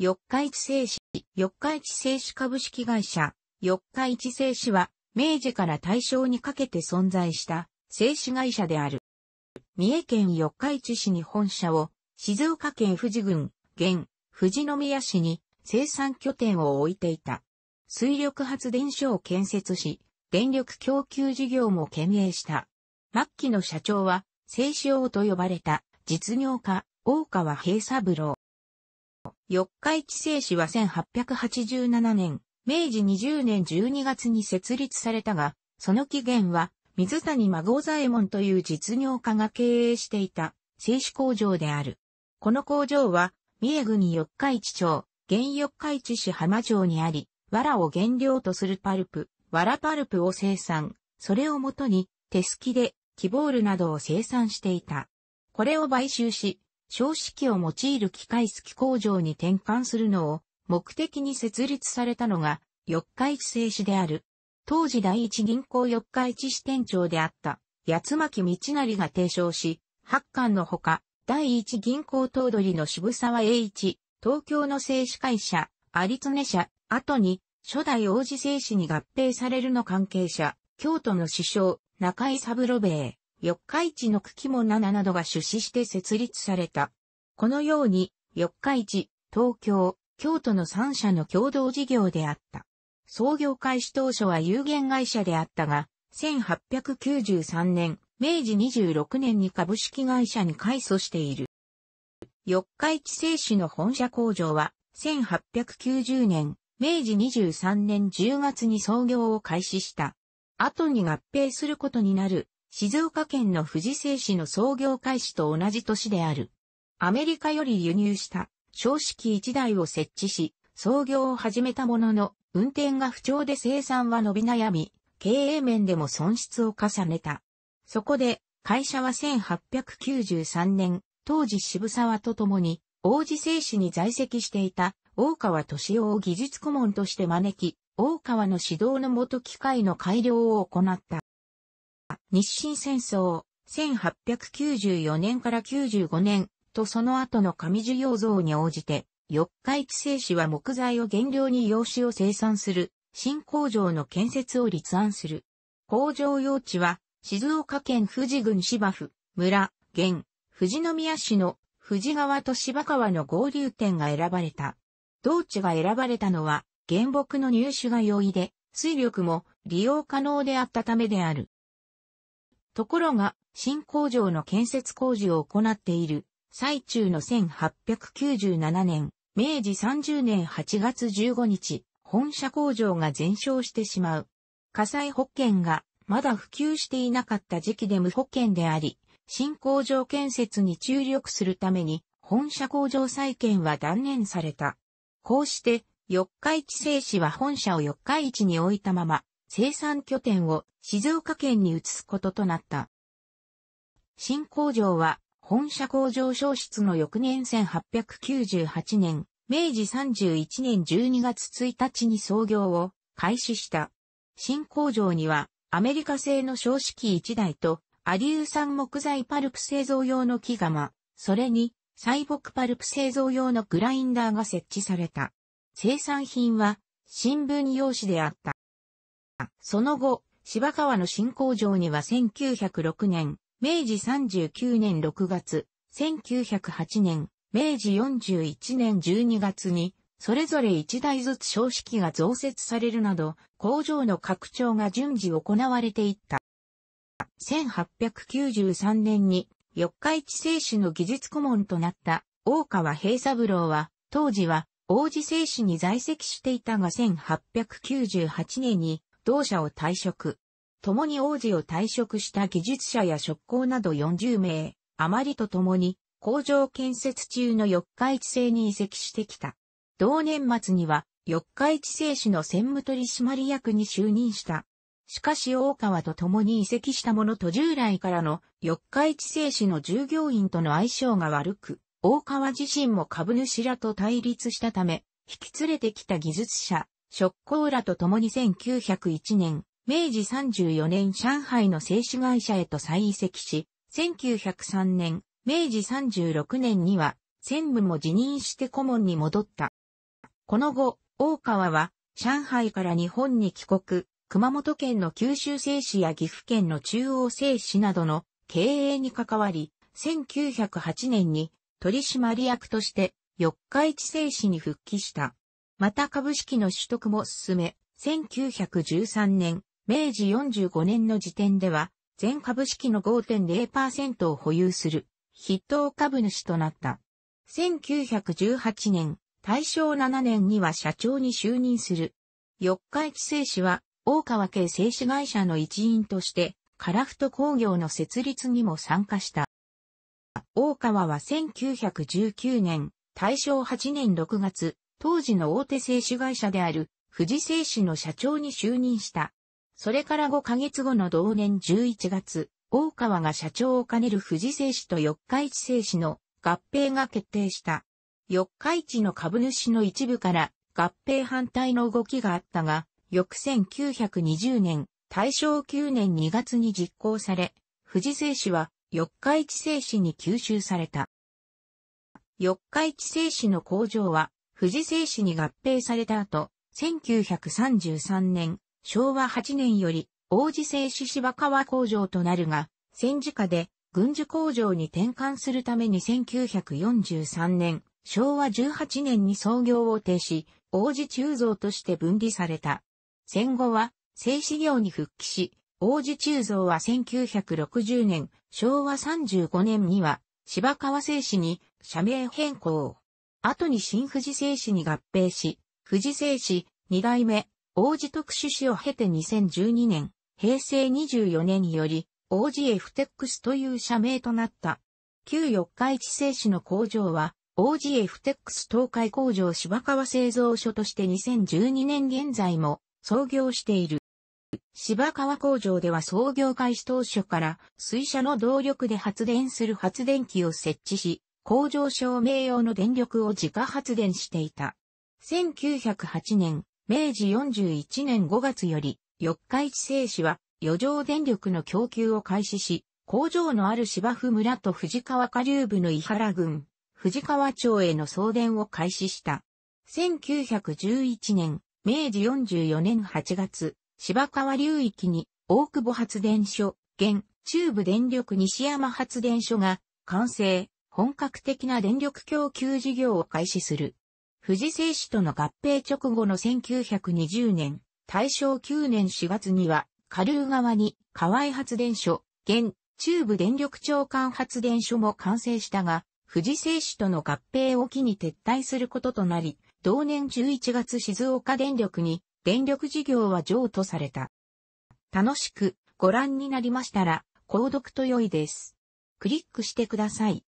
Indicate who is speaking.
Speaker 1: 四日市製紙、四日市製紙株式会社、四日市製紙は、明治から大正にかけて存在した製紙会社である。三重県四日市市に本社を、静岡県富士郡、現、富士宮市に生産拠点を置いていた。水力発電所を建設し、電力供給事業も兼営した。末期の社長は、製紙王と呼ばれた実業家、大川平三郎。四日市製紙は1887年、明治20年12月に設立されたが、その起源は、水谷孫左衛門という実業家が経営していた、製紙工場である。この工場は、三重郡四日市町、現四日市市浜町にあり、藁を原料とするパルプ、藁パルプを生産、それをもとに、手すきで、キボールなどを生産していた。これを買収し、正式を用いる機械式工場に転換するのを目的に設立されたのが、四日市製紙である。当時第一銀行四日市支店長であった、八巻道成が提唱し、八巻のほか、第一銀行頭取の渋沢栄一、東京の製紙会社、有常社、後に、初代王子製紙に合併されるの関係者、京都の首相、中井三郎兵衛。四日市の茎も7などが出資して設立された。このように、四日市、東京、京都の三社の共同事業であった。創業開始当初は有限会社であったが、1893年、明治26年に株式会社に改組している。四日市製紙の本社工場は、1890年、明治23年10月に創業を開始した。後に合併することになる静岡県の富士製紙の創業開始と同じ年である。アメリカより輸入した正式1台を設置し、創業を始めたものの、運転が不調で生産は伸び悩み、経営面でも損失を重ねた。そこで、会社は1893年、当時渋沢と共に、王子製紙に在籍していた大川敏夫を技術顧問として招き、大川の指導のもと機械の改良を行った。日清戦争、1894年から95年とその後の紙需要増に応じて、四日市製紙は木材を原料に用紙を生産する新工場の建設を立案する。工場用地は静岡県富士郡芝生村、現、富士宮市の富士川と芝川の合流点が選ばれた。同地が選ばれたのは原木の入手が容易で水力も利用可能であったためである。ところが、新工場の建設工事を行っている、最中の1897年、明治30年8月15日、本社工場が全焼してしまう。火災保険がまだ普及していなかった時期で無保険であり、新工場建設に注力するために、本社工場再建は断念された。こうして、四日市製紙は本社を四日市に置いたまま、生産拠点を静岡県に移すこととなった。新工場は本社工場消失の翌年1898年、明治31年12月1日に創業を開始した。新工場にはアメリカ製の正式1台とアリー酸木材パルプ製造用の木釜、それに細木パルプ製造用のグラインダーが設置された。生産品は新聞用紙であった。その後、芝川の新工場には1906年、明治39年6月、1908年、明治41年12月に、それぞれ1台ずつ正式が増設されるなど、工場の拡張が順次行われていった。1893年に、四日市製紙の技術顧問となった大川平三郎は、当時は王子製紙に在籍していたが1898年に同社を退職。共に王子を退職した技術者や職工など40名、余りと共に工場建設中の四日市製に移籍してきた。同年末には四日市製紙の専務取締役に就任した。しかし大川と共に移籍したものと従来からの四日市製紙の従業員との相性が悪く、大川自身も株主らと対立したため、引き連れてきた技術者、職工らと共に1901年、明治34年上海の製紙会社へと再移籍し、1903年、明治36年には、専務も辞任して顧問に戻った。この後、大川は、上海から日本に帰国、熊本県の九州製紙や岐阜県の中央製紙などの経営に関わり、1908年に取締役として四日市製紙に復帰した。また株式の取得も進め、1913年、明治45年の時点では、全株式の5.0%を保有する、筆頭株主となった。1918年、大正7年には社長に就任する。四日市製紙は、大川家製紙会社の一員として、カラフト工業の設立にも参加した。大川は1919年、大正8年6月、当時の大手製紙会社である富士製紙の社長に就任した。それから5ヶ月後の同年11月、大川が社長を兼ねる富士製紙と四日市製紙の合併が決定した。四日市の株主の一部から合併反対の動きがあったが、翌1920年、大正9年2月に実行され、富士製紙は四日市製紙に吸収された。四日市製紙の工場は富士製紙に合併された後、1933年、昭和8年より、王子製紙芝川工場となるが、戦時下で軍需工場に転換するために1943年、昭和18年に創業を停止、王子鋳造として分離された。戦後は、製紙業に復帰し、王子鋳造は1960年、昭和35年には、芝川製紙に社名変更。後に新富士製紙に合併し、富士製紙二代目王子特殊紙を経て2012年、平成24年により、王子エフテックスという社名となった。旧四日市製紙の工場は、王子エフテックス東海工場芝川製造所として2012年現在も創業している。芝川工場では創業開始当初から水車の動力で発電する発電機を設置し、工場照明用の電力を自家発電していた。1908年、明治41年5月より、四日市製紙は余剰電力の供給を開始し、工場のある芝生村と藤川下流部の伊原郡、藤川町への送電を開始した。1911年、明治44年8月、芝川流域に大久保発電所、現中部電力西山発電所が完成、本格的な電力供給事業を開始する。富士製紙との合併直後の1920年、大正9年4月には、下流側に河合発電所、現中部電力長官発電所も完成したが、富士製紙との合併を機に撤退することとなり、同年11月静岡電力に電力事業は譲渡された。楽しくご覧になりましたら、購読と良いです。クリックしてください。